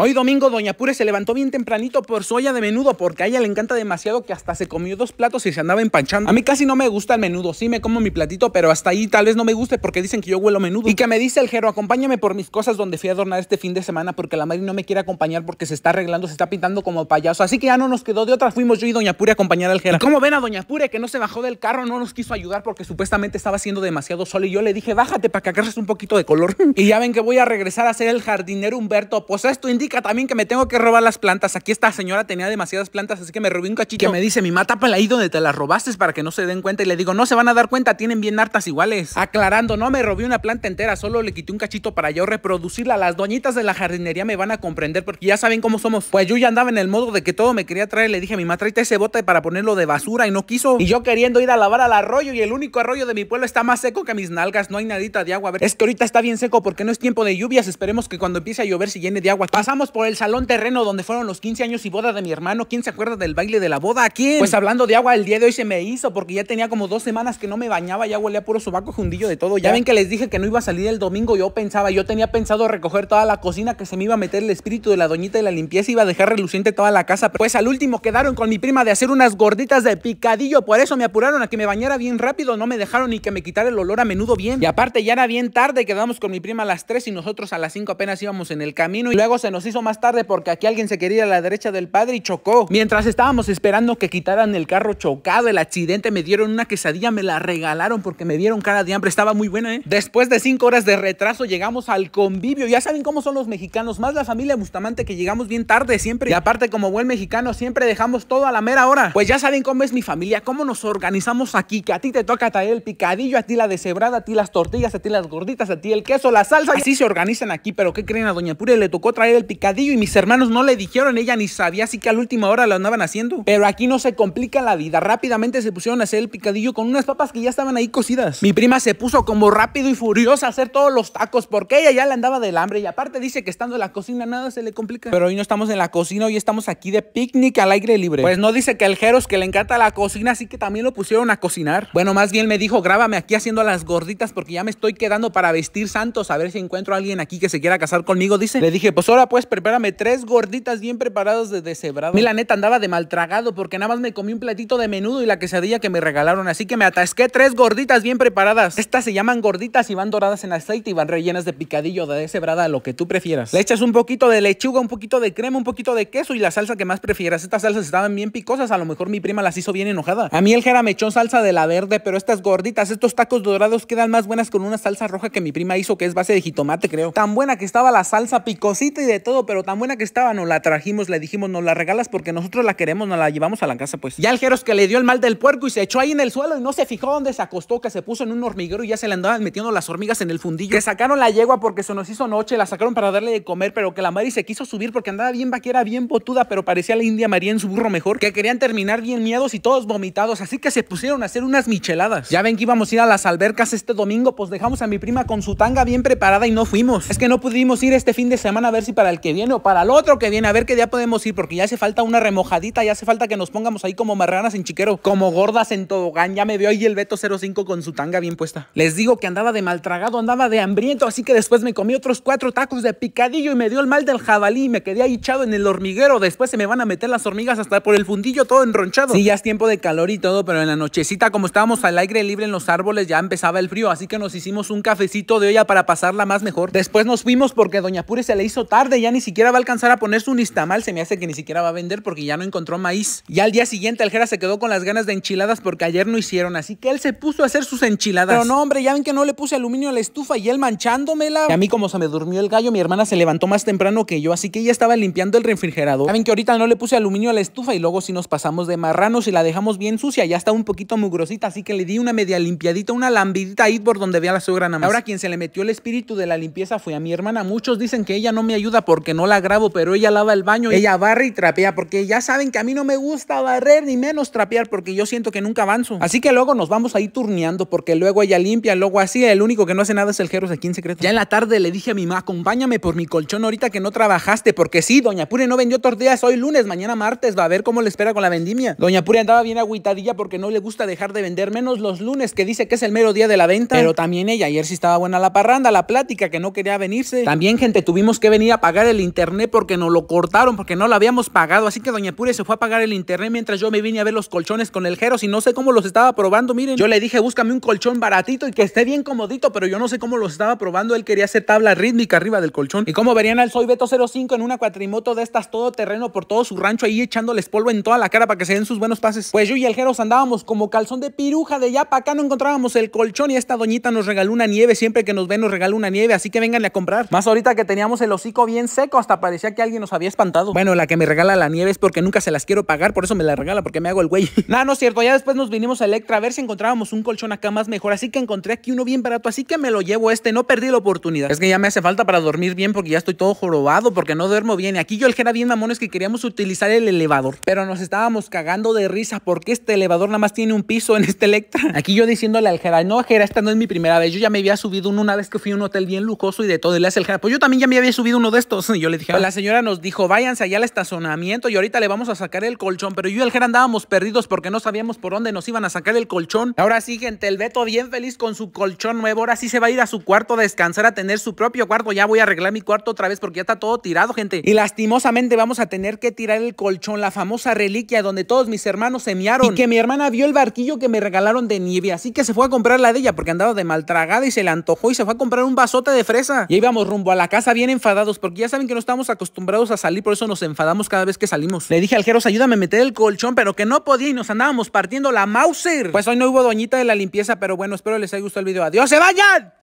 Hoy domingo Doña Pure se levantó bien tempranito por su olla de menudo porque a ella le encanta demasiado que hasta se comió dos platos y se andaba empanchando. A mí casi no me gusta el menudo, sí me como mi platito, pero hasta ahí tal vez no me guste porque dicen que yo huelo menudo. Y que me dice el jero, acompáñame por mis cosas donde fui a adornar este fin de semana porque la madre no me quiere acompañar porque se está arreglando, se está pintando como payaso. Así que ya no nos quedó de otra, fuimos yo y Doña Pure a acompañar al jero. ¿Cómo ven a Doña Pure que no se bajó del carro, no nos quiso ayudar porque supuestamente estaba haciendo demasiado sol y yo le dije, bájate para que agarres un poquito de color. y ya ven que voy a regresar a ser el jardinero Humberto, pues esto indica también que me tengo que robar las plantas. Aquí esta señora tenía demasiadas plantas, así que me robé un cachito. Que me dice, mi mata la ahí donde te las robaste para que no se den cuenta. Y le digo, no se van a dar cuenta, tienen bien hartas iguales. Aclarando, no me robé una planta entera, solo le quité un cachito para yo reproducirla. Las doñitas de la jardinería me van a comprender porque ya saben cómo somos. Pues yo ya andaba en el modo de que todo me quería traer. Le dije a mi mamá, tráete ese bote para ponerlo de basura y no quiso. Y yo queriendo ir a lavar al arroyo y el único arroyo de mi pueblo está más seco que mis nalgas. No hay nadita de agua. A ver, es que ahorita está bien seco porque no es tiempo de lluvias. Esperemos que cuando empiece a llover se llene de agua. Pasamos por el salón terreno donde fueron los 15 años y boda de mi hermano. ¿Quién se acuerda del baile de la boda? aquí quién? Pues hablando de agua, el día de hoy se me hizo porque ya tenía como dos semanas que no me bañaba, ya huele a puro sobaco jundillo de todo. Ya, ven que les dije que no iba a salir el domingo, yo pensaba, yo tenía pensado recoger toda la cocina que se me iba a meter el espíritu de la doñita de la limpieza iba a dejar reluciente toda la casa. Pues al último quedaron con mi prima de hacer unas gorditas de picadillo, por eso me apuraron a que me bañara bien rápido, no me dejaron ni que me quitara el olor a menudo bien. Y aparte ya era bien tarde, quedamos con mi prima a las 3 y nosotros a las 5 apenas íbamos en el camino y luego se nos nos hizo más tarde porque aquí alguien se quería a la derecha del padre y chocó. Mientras estábamos esperando que quitaran el carro chocado, el accidente, me dieron una quesadilla, me la regalaron porque me dieron cara de hambre. Estaba muy buena, ¿eh? Después de cinco horas de retraso llegamos al convivio. Ya saben cómo son los mexicanos, más la familia Bustamante que llegamos bien tarde siempre. Y aparte, como buen mexicano, siempre dejamos todo a la mera hora. Pues ya saben cómo es mi familia, cómo nos organizamos aquí, que a ti te toca traer el picadillo, a ti la deshebrada, a ti las tortillas, a ti las gorditas, a ti el queso, la salsa. Así se organizan aquí, pero ¿qué creen a Doña Pure? Le tocó traer el picadillo y mis hermanos no le dijeron, ella ni sabía, así que a la última hora lo andaban haciendo. Pero aquí no se complica la vida, rápidamente se pusieron a hacer el picadillo con unas papas que ya estaban ahí cocidas. Mi prima se puso como rápido y furiosa a hacer todos los tacos porque ella ya le andaba del hambre y aparte dice que estando en la cocina nada se le complica. Pero hoy no estamos en la cocina, hoy estamos aquí de picnic al aire libre. Pues no dice que el Jeros que le encanta la cocina, así que también lo pusieron a cocinar. Bueno, más bien me dijo, grábame aquí haciendo las gorditas porque ya me estoy quedando para vestir santos, a ver si encuentro a alguien aquí que se quiera casar conmigo, dice. Le dije, pues ahora pues pues prepárame tres gorditas bien preparadas de deshebrado. Mi la neta andaba de maltragado porque nada más me comí un platito de menudo y la quesadilla que me regalaron, así que me atasqué tres gorditas bien preparadas. Estas se llaman gorditas y van doradas en aceite y van rellenas de picadillo de deshebrada, lo que tú prefieras. Le echas un poquito de lechuga, un poquito de crema, un poquito de queso y la salsa que más prefieras. Estas salsas estaban bien picosas, a lo mejor mi prima las hizo bien enojada. A mí el jera me echó salsa de la verde, pero estas gorditas, estos tacos dorados quedan más buenas con una salsa roja que mi prima hizo que es base de jitomate, creo. Tan buena que estaba la salsa picosita y de pero tan buena que estaba, nos la trajimos, le dijimos, nos la regalas porque nosotros la queremos, nos la llevamos a la casa, pues. Ya el Jeros que le dio el mal del puerco y se echó ahí en el suelo y no se fijó dónde se acostó, que se puso en un hormiguero y ya se le andaban metiendo las hormigas en el fundillo. Que sacaron la yegua porque se nos hizo noche, la sacaron para darle de comer, pero que la Mari se quiso subir porque andaba bien vaquera, bien botuda, pero parecía la India María en su burro mejor, que querían terminar bien miedos y todos vomitados, así que se pusieron a hacer unas micheladas. Ya ven que íbamos a ir a las albercas este domingo, pues dejamos a mi prima con su tanga bien preparada y no fuimos. Es que no pudimos ir este fin de semana a ver si para el que viene o para el otro que viene, a ver que día podemos ir, porque ya hace falta una remojadita, ya hace falta que nos pongamos ahí como marranas en chiquero, como gordas en tobogán. Ya me vio ahí el Beto 05 con su tanga bien puesta. Les digo que andaba de maltragado, andaba de hambriento, así que después me comí otros cuatro tacos de picadillo y me dio el mal del jabalí me quedé ahí echado en el hormiguero. Después se me van a meter las hormigas hasta por el fundillo todo enronchado. Sí, ya es tiempo de calor y todo, pero en la nochecita, como estábamos al aire libre en los árboles, ya empezaba el frío, así que nos hicimos un cafecito de olla para pasarla más mejor. Después nos fuimos porque Doña Pure se le hizo tarde, ya ni siquiera va a alcanzar a poner su nistamal, se me hace que ni siquiera va a vender porque ya no encontró maíz. Y al día siguiente aljera se quedó con las ganas de enchiladas porque ayer no hicieron, así que él se puso a hacer sus enchiladas. Pero no, hombre, ya ven que no le puse aluminio a la estufa y él manchándomela. Y a mí como se me durmió el gallo, mi hermana se levantó más temprano que yo, así que ella estaba limpiando el refrigerador. Ya ven que ahorita no le puse aluminio a la estufa y luego si sí nos pasamos de marranos y la dejamos bien sucia, ya está un poquito mugrosita, así que le di una media limpiadita, una lambidita ahí por donde vea la suegra nada más. Ahora quien se le metió el espíritu de la limpieza fue a mi hermana. Muchos dicen que ella no me ayuda por porque no la grabo, pero ella lava el baño. Ella barre y trapea porque ya saben que a mí no me gusta barrer ni menos trapear porque yo siento que nunca avanzo. Así que luego nos vamos ahí turneando porque luego ella limpia, luego así. El único que no hace nada es el Jeros aquí en secreto. Ya en la tarde le dije a mi mamá, acompáñame por mi colchón ahorita que no trabajaste porque sí, doña Pure no vendió días, hoy lunes, mañana martes, va a ver cómo le espera con la vendimia. Doña Pure andaba bien agüitadilla porque no le gusta dejar de vender menos los lunes que dice que es el mero día de la venta. Pero también ella ayer sí estaba buena la parranda, la plática que no quería venirse. También gente, tuvimos que venir a pagar el internet porque nos lo cortaron, porque no lo habíamos pagado. Así que Doña Pure se fue a pagar el internet mientras yo me vine a ver los colchones con el Jeros y no sé cómo los estaba probando. Miren, yo le dije, búscame un colchón baratito y que esté bien comodito, pero yo no sé cómo los estaba probando. Él quería hacer tabla rítmica arriba del colchón. Y como verían al Soy Beto 05 en una cuatrimoto de estas todo terreno por todo su rancho ahí echándoles polvo en toda la cara para que se den sus buenos pases. Pues yo y el Jeros andábamos como calzón de piruja de allá para acá, no encontrábamos el colchón y esta doñita nos regaló una nieve. Siempre que nos ven nos regala una nieve, así que vengan a comprar. Más ahorita que teníamos el hocico bien seco, hasta parecía que alguien nos había espantado. Bueno, la que me regala la nieve es porque nunca se las quiero pagar, por eso me la regala, porque me hago el güey. No, no es cierto, ya después nos vinimos a Electra a ver si encontrábamos un colchón acá más mejor, así que encontré aquí uno bien barato, así que me lo llevo este, no perdí la oportunidad. Es que ya me hace falta para dormir bien porque ya estoy todo jorobado, porque no duermo bien. Y aquí yo el bien mamones que queríamos utilizar el elevador, pero nos estábamos cagando de risa porque este elevador nada más tiene un piso en este Electra. Aquí yo diciéndole al Jera, no, Jera, esta no es mi primera vez, yo ya me había subido uno una vez que fui a un hotel bien lujoso y de todo, y le el pues yo también ya me había subido uno de estos yo le dije. Pues ah". La señora nos dijo, váyanse allá al estacionamiento y ahorita le vamos a sacar el colchón. Pero yo y el Ger andábamos perdidos porque no sabíamos por dónde nos iban a sacar el colchón. Ahora sí, gente, el Beto bien feliz con su colchón nuevo. Ahora sí se va a ir a su cuarto a descansar, a tener su propio cuarto. Ya voy a arreglar mi cuarto otra vez porque ya está todo tirado, gente. Y lastimosamente vamos a tener que tirar el colchón, la famosa reliquia donde todos mis hermanos semearon. Y que mi hermana vio el barquillo que me regalaron de nieve. Así que se fue a comprar la de ella porque andaba de maltragada y se le antojó y se fue a comprar un vasote de fresa. Y íbamos rumbo a la casa bien enfadados porque ya saben que no estamos acostumbrados a salir, por eso nos enfadamos cada vez que salimos. Le dije al Jeros, ayúdame a meter el colchón, pero que no podía y nos andábamos partiendo la Mauser. Pues hoy no hubo doñita de la limpieza, pero bueno, espero les haya gustado el video. ¡Adiós, se vayan!